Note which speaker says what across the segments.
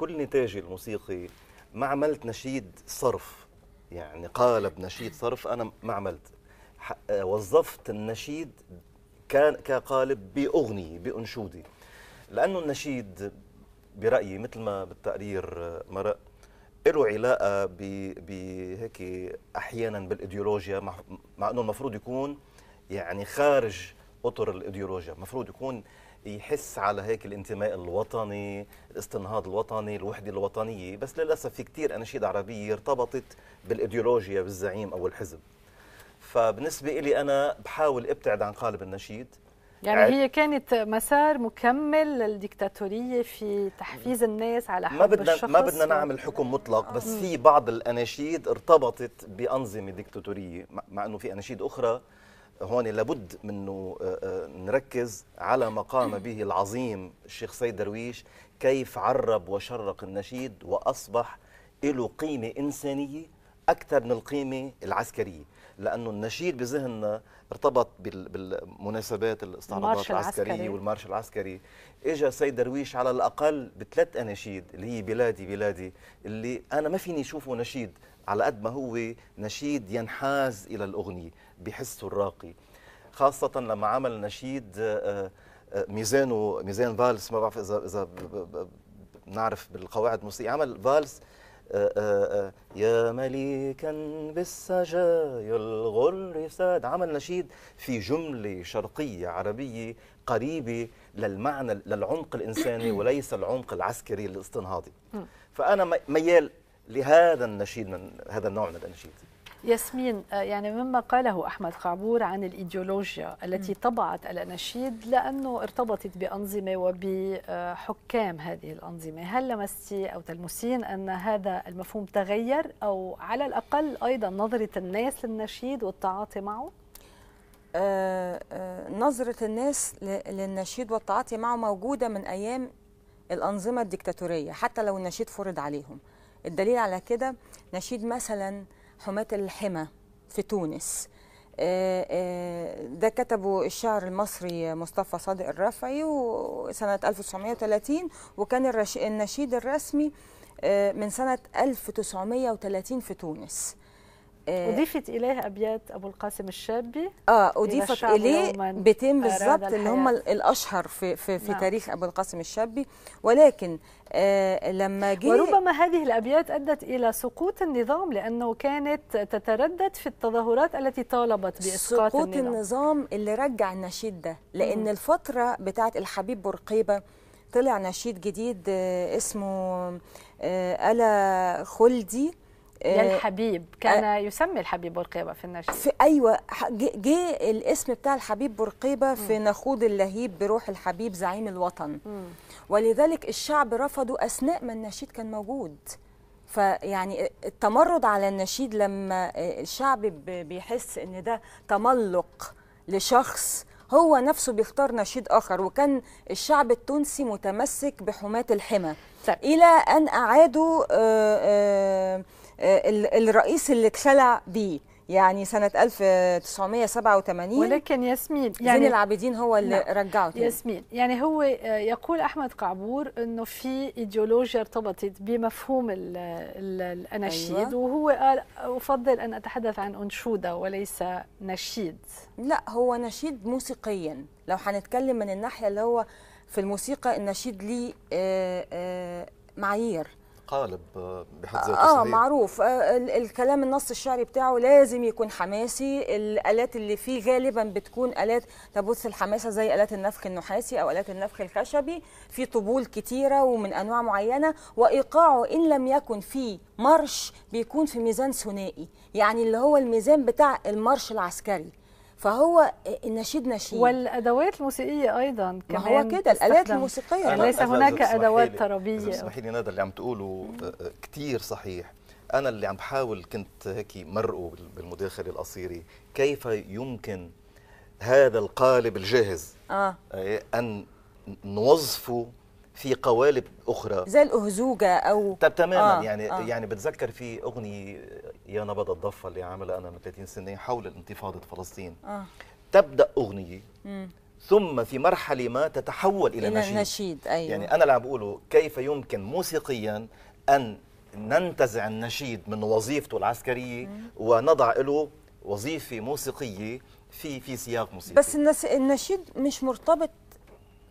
Speaker 1: كل نتاجي الموسيقي ما عملت نشيد صرف يعني قالب نشيد صرف انا ما عملت وظفت النشيد كان كقالب باغنيه بانشودي لانه النشيد برايي مثل ما بالتقرير آه، مرق له علاقه بهيك احيانا بالايديولوجيا مع, مع انه المفروض يكون يعني خارج اطر الايديولوجيا المفروض يكون يحس على هيك الانتماء الوطني الاستنهاض الوطني الوحدة الوطنية بس للأسف في كتير أناشيد عربية ارتبطت بالإيديولوجيا بالزعيم أو الحزب فبالنسبة إلي أنا بحاول ابتعد عن قالب النشيد
Speaker 2: يعني هي كانت مسار مكمل للديكتاتوريه في تحفيز الناس على حب ما بدنا الشخص ما بدنا نعمل
Speaker 1: حكم مطلق بس في بعض الاناشيد ارتبطت بانظمه ديكتاتوريه مع انه في اناشيد اخرى هون لابد منه آه، آه، نركز على ما قام به العظيم الشيخ سيد درويش كيف عرب وشرق النشيد وأصبح له قيمة إنسانية اكثر من القيمه العسكريه لانه النشيد بذهننا ارتبط بالمناسبات الاستعراضات العسكريه العسكري. والمارش العسكري اجى سيد درويش على الاقل بثلاث اناشيد اللي هي بلادي بلادي اللي انا ما فيني اشوفه نشيد على قد ما هو نشيد ينحاز الى الاغنيه بحسه الراقي خاصه لما عمل نشيد آه، آه، ميزانه ميزان فالس ما بعرف اذا اذا نعرف بالقواعد الموسيقية عمل فالس آه، آه، آه. يا مليكا بالسجايا الغر ساد عمل نشيد في جملة شرقية عربية قريبة للمعنى للعمق الإنساني وليس العمق العسكري الاستنهاضي فأنا ميال لهذا النشيد من هذا النوع من الأنشيد
Speaker 2: ياسمين آه، يعني مما قاله أحمد قعبور عن الإيديولوجيا التي طبعت الأناشيد لأنه ارتبطت بأنظمة وبحكام آه، هذه الأنظمة هل لمستي أو تلمسين أن هذا المفهوم تغير أو على الأقل أيضا نظرة الناس للنشيد والتعاطي معه؟ آه آه نظرة
Speaker 3: الناس للنشيد والتعاطي معه نظره الناس للنشيد والتعاطي معه موجوده من أيام الأنظمة الدكتاتورية حتى لو النشيد فرض عليهم الدليل على كده نشيد مثلا حماة الحمى في تونس آه، آه، ده كتبه الشاعر المصري مصطفى صادق الرفعي سنة 1930 وكان النشيد الرسمي آه، من سنة 1930 في تونس آه، أضيفت
Speaker 2: إليه أبيات أبو القاسم الشابي آه أضيفت إليه بيتين بالظبط اللي هم
Speaker 3: الأشهر في, في, في نعم. تاريخ أبو القاسم الشابي ولكن آه لما جه وربما
Speaker 2: هذه الأبيات أدت إلى سقوط النظام لأنه كانت تتردد في التظاهرات التي طالبت بإسقاط سقوط النظام, النظام اللي رجع النشيد ده
Speaker 3: لأن م. الفترة بتاعت الحبيب بورقيبة طلع نشيد جديد آه، اسمه آه، ألا خلدي يا آه، الحبيب كان آه يسمي الحبيب بورقيبه في النشيد في ايوه جه الاسم بتاع الحبيب بورقيبه في نخوض اللهيب بروح الحبيب زعيم الوطن م. ولذلك الشعب رفضوا اثناء ما النشيد كان موجود فيعني التمرد على النشيد لما الشعب بيحس ان ده تملق لشخص هو نفسه بيختار نشيد آخر وكان الشعب التونسي متمسك بحماة الحمى طيب. إلى أن أعادوا آه، آه، آه، الرئيس اللي اتخلع بيه يعني سنه 1987 ولكن ياسمين يعني زين العابدين هو اللي نعم. رجعه تاني. ياسمين
Speaker 2: يعني هو آه، يقول احمد قعبور انه في ايديولوجيا ارتبطت بمفهوم الـ الـ الاناشيد أيوة. وهو قال افضل ان اتحدث عن انشوده وليس نشيد لا هو نشيد موسيقيا لو
Speaker 3: هنتكلم من الناحيه اللي هو في الموسيقى النشيد ليه آه، آه، معايير
Speaker 1: قالب بحد ذاته اه, آه، معروف
Speaker 3: معروف آه، الكلام النص الشعري بتاعه لازم يكون حماسي الالات اللي فيه غالبا بتكون الات تبث الحماسه زي الات النفخ النحاسي او الات النفخ الخشبي في طبول كتيره ومن انواع معينه وايقاعه ان لم يكن فيه مرش بيكون في ميزان ثنائي يعني اللي هو الميزان بتاع المرش العسكري فهو النشيد نشيد والادوات
Speaker 2: الموسيقيه ايضا كمان ما هو كده الالات الموسيقيه ليس هناك ادوات ترابيه اسمحي
Speaker 1: لي نادر اللي عم تقوله آه، آه، كثير صحيح انا اللي عم بحاول كنت هيك مرقه بالمداخله القصيره كيف يمكن هذا القالب الجاهز آه. آه. ان نوظفه في قوالب اخرى زي
Speaker 3: الاهزوجه او طب تماما آه. يعني آه. يعني
Speaker 1: بتذكر في اغنيه يا نبض الضفه اللي عامله انا من 30 سنه حول انتفاضه فلسطين آه. تبدا اغنيه مم. ثم في مرحله ما تتحول الى, إلى نشيد, نشيد.
Speaker 3: أيوه. يعني انا اللي
Speaker 1: عم بقوله كيف يمكن موسيقيا ان ننتزع النشيد من وظيفته العسكريه مم. ونضع له وظيفه موسيقيه في في سياق موسيقي بس
Speaker 3: النشيد مش مرتبط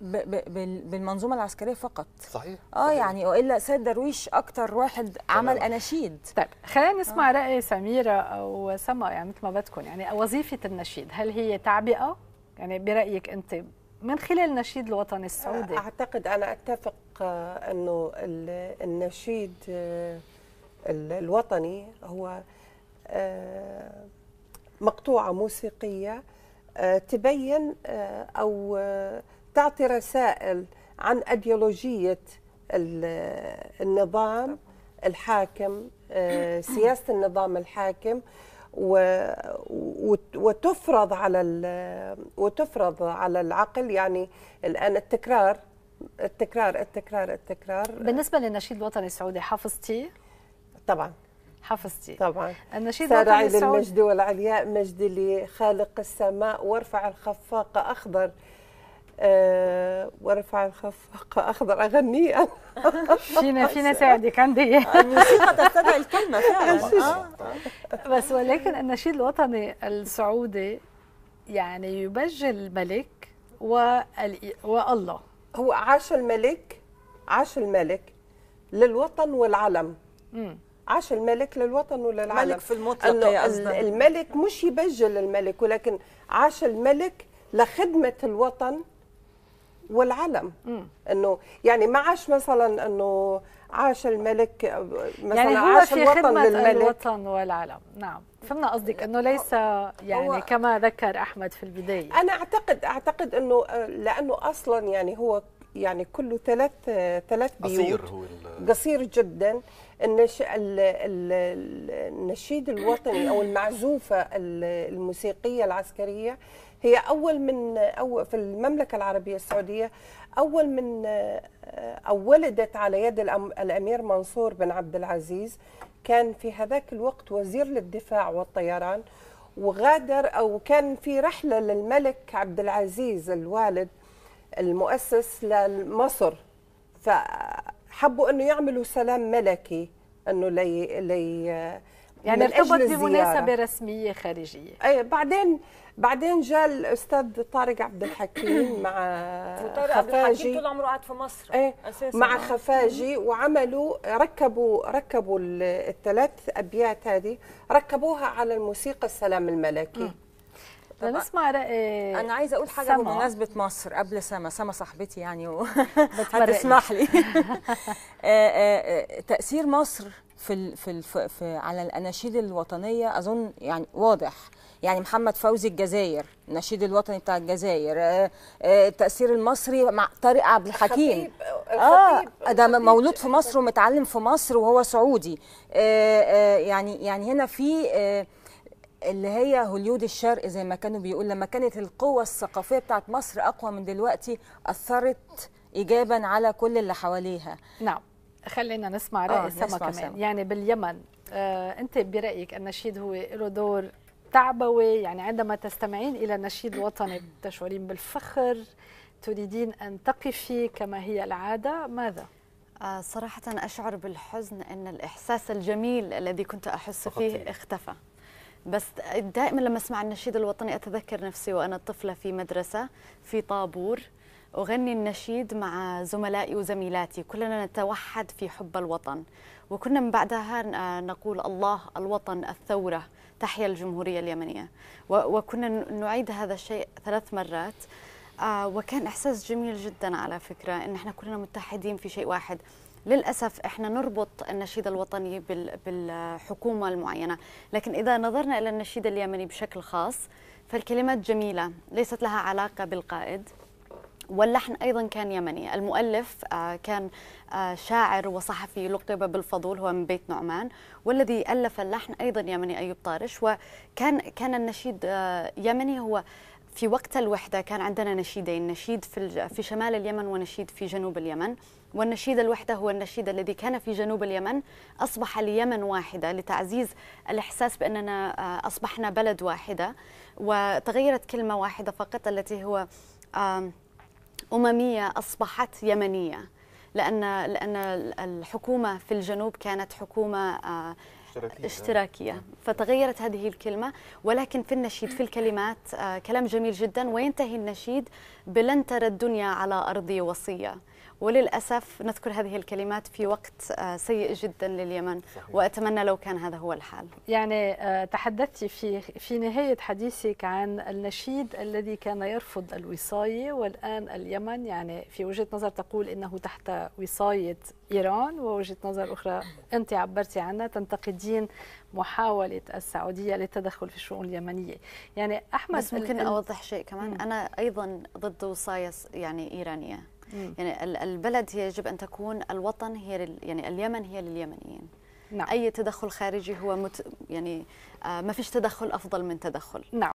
Speaker 3: بالمنظومه العسكريه فقط صحيح اه صحيح. يعني والا سيد
Speaker 2: درويش اكتر واحد عمل اناشيد طيب خلينا نسمع آه. راي سميره او سما يعني مثل ما بدكم يعني وظيفه النشيد هل هي تعبئه يعني برايك انت
Speaker 4: من خلال النشيد الوطني السعودي اعتقد انا اتفق آه، انه النشيد آه، الوطني هو آه، مقطوعه موسيقيه تبين او تعطي رسائل عن أديولوجية النظام الحاكم آه، سياسة النظام الحاكم وتفرض على وتفرض على العقل يعني الآن التكرار التكرار التكرار التكرار بالنسبة للنشيد الوطني السعودي حفظتي؟ طبعا حفظتي طبعا النشيد الوطني السعودي للمجد والعلياء مجد لخالق السماء وارفع الخفاق أخضر وارفع آه، ورفع الخفاق اخضر اغنيه فينا فينا ساعدك عندي الموسيقى
Speaker 3: تستدعي الكلمه فعلا
Speaker 4: آه. بس ولكن
Speaker 2: النشيد الوطني السعودي
Speaker 4: يعني يبجل الملك والله هو عاش الملك عاش الملك للوطن والعلم عاش الملك للوطن وللعلم الملك في المطلق يا الملك مش يبجل الملك ولكن عاش الملك لخدمة الوطن والعلم انه يعني ما عاش مثلا انه عاش الملك مثلا يعني هو عاش في الوطن خدمة للملك
Speaker 2: الوطن والعلم نعم فهمنا قصدك انه ليس يعني
Speaker 4: كما ذكر احمد في البدايه انا اعتقد اعتقد انه لانه اصلا يعني هو يعني كله ثلاث ثلاث بيوت قصير هو قصير جدا ال... النشيد الوطني او المعزوفه الموسيقيه العسكريه هي اول من أول في المملكه العربيه السعوديه اول من آه، او ولدت على يد الامير منصور بن عبد العزيز كان في هذاك الوقت وزير للدفاع والطيران وغادر او كان في رحله للملك عبد العزيز الوالد المؤسس لمصر فحبوا انه يعملوا سلام ملكي انه لي, لي يعني ارتبط بمناسبه رسميه خارجيه اي بعدين بعدين جاء الاستاذ طارق عبد الحكيم مع وطارق خفاجي عبد الحكيم طول
Speaker 3: عمره قاعد في مصر ايه أساساً مع خفاجي
Speaker 4: وعملوا ركبوا ركبوا الثلاث ابيات هذه ركبوها على الموسيقى السلام الملكي م.
Speaker 2: نسمع رأي انا عايزه اقول حاجه بمناسبه
Speaker 3: مصر قبل سما سما صاحبتي يعني و... هتسمح لي آه، آه، آه، تاثير مصر في, في, في على الاناشيد الوطنيه اظن يعني واضح يعني محمد فوزي الجزائر النشيد الوطني بتاع الجزائر آه، آه، التاثير المصري مع طارق عبد الحكيم الخطيب. اه, آه، ده مولود في مصر ومتعلم في مصر وهو سعودي آآ يعني يعني هنا في اللي هي هوليود الشرق زي ما كانوا بيقول لما كانت القوة الثقافية بتاعت مصر أقوى من
Speaker 2: دلوقتي أثرت إيجابا على كل اللي حواليها نعم خلينا نسمع آه، راي آه سما كمان سمع. يعني باليمن آه انت برايك النشيد هو له دور تعبوي يعني عندما تستمعين الى نشيد وطني تشعرين بالفخر
Speaker 5: تريدين ان تقفي كما هي العاده ماذا آه صراحه اشعر بالحزن ان الاحساس الجميل الذي كنت احس فيه اختفى بس دائما لما اسمع النشيد الوطني اتذكر نفسي وانا طفله في مدرسه في طابور أغني النشيد مع زملائي وزميلاتي كلنا نتوحد في حب الوطن وكنا من بعدها نقول الله الوطن الثورة تحيا الجمهورية اليمنية وكنا نعيد هذا الشيء ثلاث مرات آه، وكان إحساس جميل جدا على فكرة إن إحنا كلنا متحدين في شيء واحد للأسف إحنا نربط النشيد الوطني بالحكومة المعينة لكن إذا نظرنا إلى النشيد اليمني بشكل خاص فالكلمات جميلة ليست لها علاقة بالقائد واللحن أيضا كان يمني المؤلف آه، كان آه، شاعر وصحفي لقب بالفضول هو من بيت نعمان والذي ألف اللحن أيضا يمني أيوب طارش وكان كان النشيد آه، يمني هو في وقت الوحدة كان عندنا نشيدين نشيد في, في شمال اليمن ونشيد في جنوب اليمن والنشيد الوحدة هو النشيد الذي كان في جنوب اليمن أصبح ليمن واحدة لتعزيز الإحساس بأننا أصبحنا بلد واحدة وتغيرت كلمة واحدة فقط التي هو أممية أصبحت يمنية لأن لأن الحكومة في الجنوب كانت حكومة آه،
Speaker 2: اشتراكية, اشتراكية.
Speaker 5: نعم. فتغيرت هذه الكلمة ولكن في النشيد في الكلمات آه، كلام جميل جدا وينتهي النشيد بلن ترى الدنيا على أرضي وصية وللأسف نذكر هذه الكلمات في وقت آه، سيء جدا لليمن صحيح. وأتمنى لو كان هذا هو الحال
Speaker 2: يعني آه، تحدثت في, في نهاية حديثك عن النشيد الذي كان يرفض الوصاية والآن اليمن يعني في وجهة نظر تقول إنه تحت وصاية إيران ووجهة نظر أخرى أنت عبرتي عنها تنتقدين محاولة السعودية للتدخل
Speaker 5: في الشؤون اليمنية يعني أحمد بس ممكن أوضح شيء كمان أنا أيضا ضد وصاية يعني إيرانية يعني البلد هي يجب أن تكون الوطن هي يعني اليمن هي لليمنيين نعم. أي تدخل خارجي هو مت يعني آه، ما فيش تدخل أفضل من تدخل نعم.